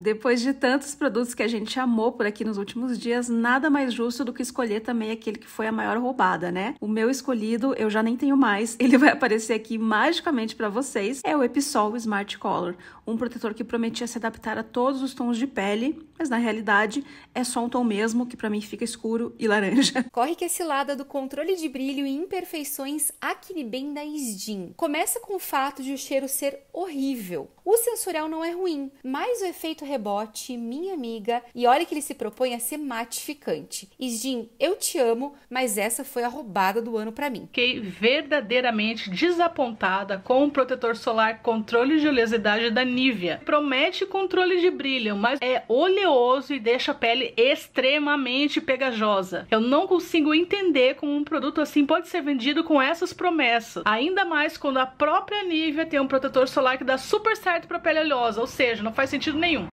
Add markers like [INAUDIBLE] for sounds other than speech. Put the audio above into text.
Depois de tantos produtos que a gente amou por aqui nos últimos dias, nada mais justo do que escolher também aquele que foi a maior roubada, né? O meu escolhido, eu já nem tenho mais, [LAUGHS] ele vai aparecer aqui magicamente para vocês, é o Episol Smart Color, um protetor que prometia se adaptar a todos os tons de pele, mas na realidade é só um tom mesmo que para mim fica escuro e laranja. [LAUGHS] Corre que esse lado é do controle de brilho e imperfeições aquele Bem da Isdin. Começa com o fato de o cheiro ser horrível. O sensorial não é ruim, mas o efeito Rebote, Minha Amiga, e olha que ele se propõe a ser matificante. E eu te amo, mas essa foi a roubada do ano para mim. Fiquei verdadeiramente desapontada com o protetor solar controle de oleosidade da Nivea. Promete controle de brilho, mas é oleoso e deixa a pele extremamente pegajosa. Eu não consigo entender como um produto assim pode ser vendido com essas promessas. Ainda mais quando a própria Nivea tem um protetor solar que dá super certo para pele oleosa, ou seja, não faz sentido nenhum.